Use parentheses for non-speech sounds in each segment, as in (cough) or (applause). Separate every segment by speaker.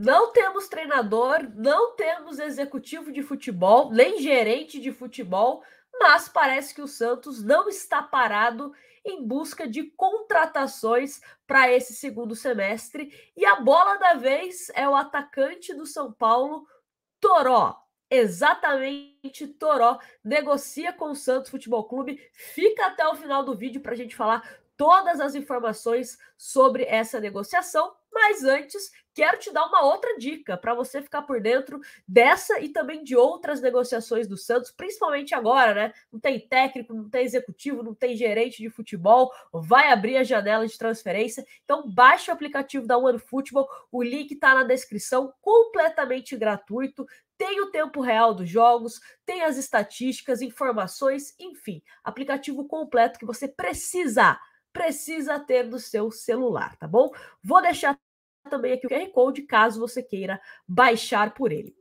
Speaker 1: Não temos treinador, não temos executivo de futebol, nem gerente de futebol, mas parece que o Santos não está parado em busca de contratações para esse segundo semestre. E a bola da vez é o atacante do São Paulo, Toró. Exatamente, Toró negocia com o Santos Futebol Clube. Fica até o final do vídeo para a gente falar todas as informações sobre essa negociação. Mas antes, quero te dar uma outra dica para você ficar por dentro dessa e também de outras negociações do Santos, principalmente agora, né? Não tem técnico, não tem executivo, não tem gerente de futebol, vai abrir a janela de transferência. Então, baixe o aplicativo da OneFootball, o link está na descrição, completamente gratuito. Tem o tempo real dos jogos, tem as estatísticas, informações, enfim, aplicativo completo que você precisa, precisa ter no seu celular, tá bom? Vou deixar também aqui o QR Code, caso você queira baixar por ele.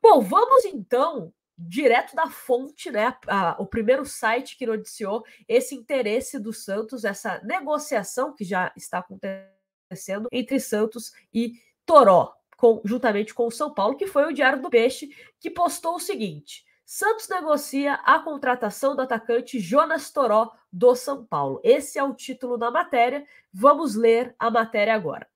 Speaker 1: Bom, vamos então direto da fonte, né? A, o primeiro site que noticiou esse interesse do Santos, essa negociação que já está acontecendo entre Santos e Toró, com, juntamente com o São Paulo, que foi o Diário do Peixe, que postou o seguinte. Santos negocia a contratação do atacante Jonas Toró do São Paulo. Esse é o título da matéria. Vamos ler a matéria agora.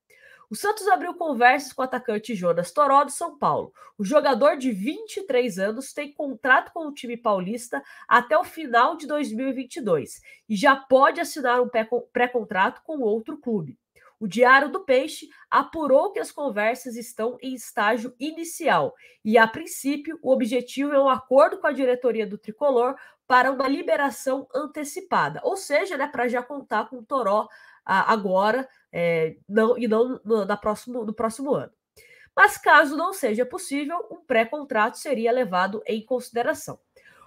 Speaker 1: O Santos abriu conversas com o atacante Jonas Toró do São Paulo. O jogador de 23 anos tem contrato com o time paulista até o final de 2022 e já pode assinar um pré-contrato com outro clube. O Diário do Peixe apurou que as conversas estão em estágio inicial e, a princípio, o objetivo é um acordo com a diretoria do Tricolor para uma liberação antecipada, ou seja, né, para já contar com o Toró agora é, não, e não no, na próximo, no próximo ano. Mas caso não seja possível, um pré-contrato seria levado em consideração.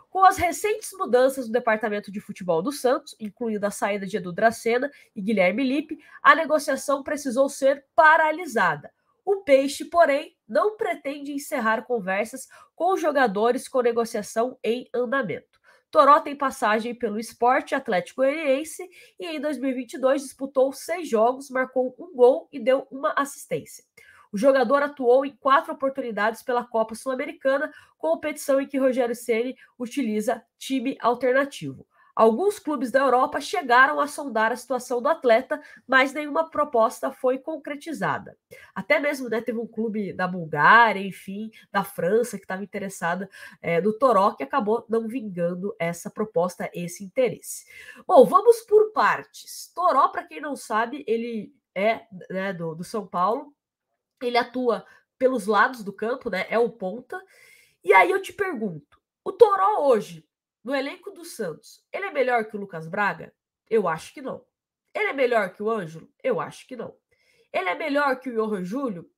Speaker 1: Com as recentes mudanças no departamento de futebol do Santos, incluindo a saída de Edu Dracena e Guilherme Lipe, a negociação precisou ser paralisada. O Peixe, porém, não pretende encerrar conversas com jogadores com negociação em andamento. Toró tem passagem pelo Esporte Atlético Goianiense e em 2022 disputou seis jogos, marcou um gol e deu uma assistência. O jogador atuou em quatro oportunidades pela Copa Sul-Americana, competição em que Rogério Ceni utiliza time alternativo. Alguns clubes da Europa chegaram a sondar a situação do atleta, mas nenhuma proposta foi concretizada. Até mesmo né, teve um clube da Bulgária, enfim, da França, que estava interessada é, no Toró, que acabou não vingando essa proposta, esse interesse. Bom, vamos por partes. Toró, para quem não sabe, ele é né, do, do São Paulo, ele atua pelos lados do campo, né, é o ponta. E aí eu te pergunto, o Toró hoje no elenco do Santos, ele é melhor que o Lucas Braga? Eu acho que não. Ele é melhor que o Ângelo? Eu acho que não. Ele é melhor que o Johan Júlio?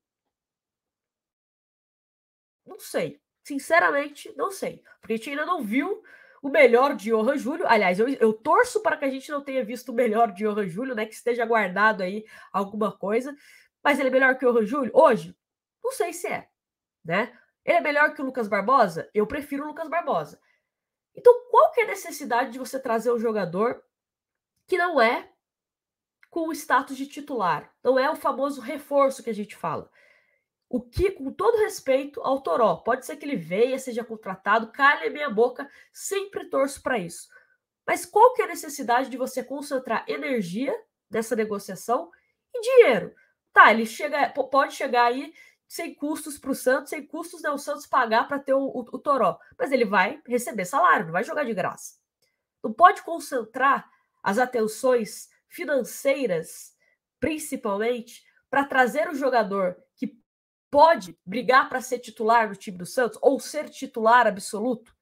Speaker 1: Não sei. Sinceramente, não sei. Porque a gente ainda não viu o melhor de Johan Júlio. Aliás, eu, eu, torço para que a gente não tenha visto o melhor de Johan Júlio, né? Que esteja guardado aí alguma coisa. Mas ele é melhor que o Johan Júlio? Hoje? Não sei se é, né? Ele é melhor que o Lucas Barbosa? Eu prefiro o Lucas Barbosa. Então, qual que é a necessidade de você trazer um jogador que não é com o status de titular? Não é o famoso reforço que a gente fala. O que, com todo respeito ao Toró, pode ser que ele venha, seja contratado, calhe a minha boca, sempre torço para isso. Mas qual que é a necessidade de você concentrar energia nessa negociação e dinheiro? Tá, ele chega, pode chegar aí sem custos para o Santos, sem custos né, o Santos pagar para ter o, o, o Toró. Mas ele vai receber salário, não vai jogar de graça. Não pode concentrar as atenções financeiras, principalmente, para trazer o jogador que pode brigar para ser titular do time do Santos ou ser titular absoluto.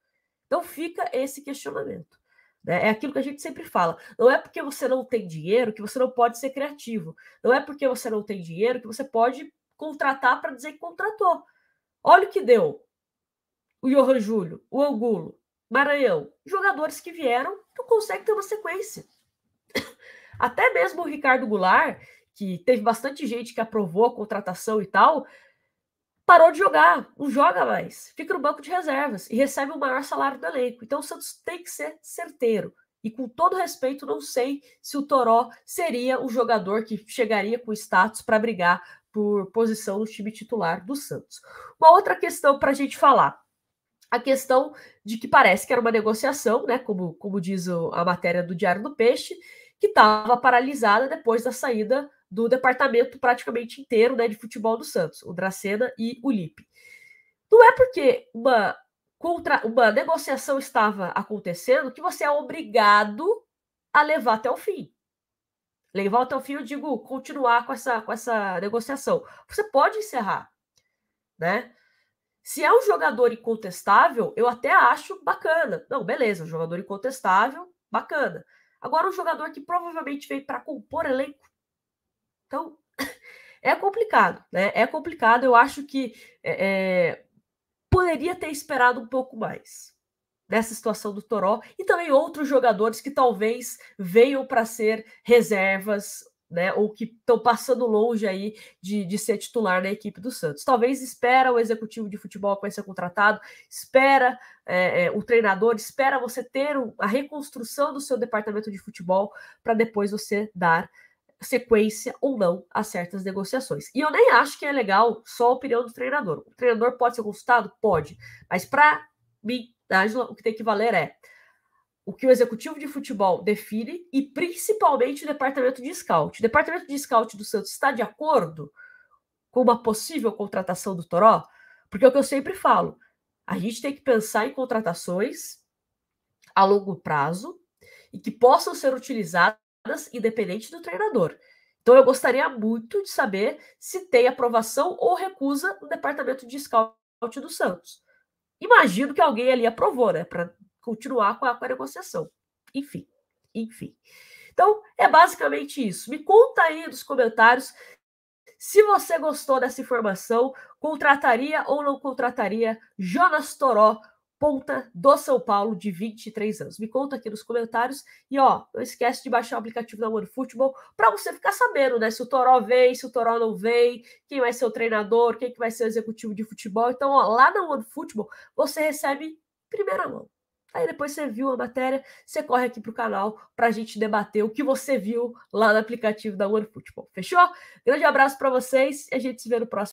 Speaker 1: Então fica esse questionamento. Né? É aquilo que a gente sempre fala. Não é porque você não tem dinheiro que você não pode ser criativo. Não é porque você não tem dinheiro que você pode contratar para dizer que contratou. Olha o que deu. O Johan Júlio, o Angulo, Maranhão. Jogadores que vieram não consegue ter uma sequência. (coughs) Até mesmo o Ricardo Goulart, que teve bastante gente que aprovou a contratação e tal, parou de jogar, não joga mais, fica no banco de reservas e recebe o maior salário do elenco. Então o Santos tem que ser certeiro. E com todo respeito, não sei se o Toró seria o jogador que chegaria com status para brigar por posição no time titular do Santos. Uma outra questão para a gente falar. A questão de que parece que era uma negociação, né? Como, como diz a matéria do Diário do Peixe, que estava paralisada depois da saída do departamento praticamente inteiro né, de futebol do Santos, o Dracena e o Lipe. Não é porque uma, contra, uma negociação estava acontecendo que você é obrigado a levar até o fim levar até o fim, eu digo continuar com essa, com essa negociação. Você pode encerrar, né? Se é um jogador incontestável, eu até acho bacana. Não, beleza, um jogador incontestável, bacana. Agora, um jogador que provavelmente veio para compor elenco. Então, (coughs) é complicado, né? É complicado. Eu acho que é, é poderia ter esperado um pouco mais dessa situação do Toró e também outros jogadores que talvez venham para ser reservas né, ou que estão passando longe aí de, de ser titular da equipe do Santos. Talvez espera o executivo de futebol que vai ser contratado, espera é, é, o treinador, espera você ter um, a reconstrução do seu departamento de futebol para depois você dar sequência ou não a certas negociações. E eu nem acho que é legal só a opinião do treinador. O treinador pode ser consultado? Pode. Mas para mim, o que tem que valer é o que o executivo de futebol define e principalmente o departamento de scout. O departamento de scout do Santos está de acordo com uma possível contratação do Toró? Porque é o que eu sempre falo, a gente tem que pensar em contratações a longo prazo e que possam ser utilizadas independente do treinador. Então eu gostaria muito de saber se tem aprovação ou recusa no departamento de scout do Santos. Imagino que alguém ali aprovou, né? Para continuar com a, com a negociação. Enfim, enfim. Então, é basicamente isso. Me conta aí nos comentários se você gostou dessa informação, contrataria ou não contrataria Jonas Toró ponta do São Paulo, de 23 anos. Me conta aqui nos comentários. E ó, não esquece de baixar o aplicativo da Futebol para você ficar sabendo, né? Se o Toró vem, se o Toró não vem, quem vai ser o treinador, quem que vai ser o executivo de futebol. Então, ó, lá na Futebol você recebe primeira mão. Aí depois você viu a matéria, você corre aqui pro canal para a gente debater o que você viu lá no aplicativo da Futebol. Fechou? Grande abraço para vocês e a gente se vê no próximo.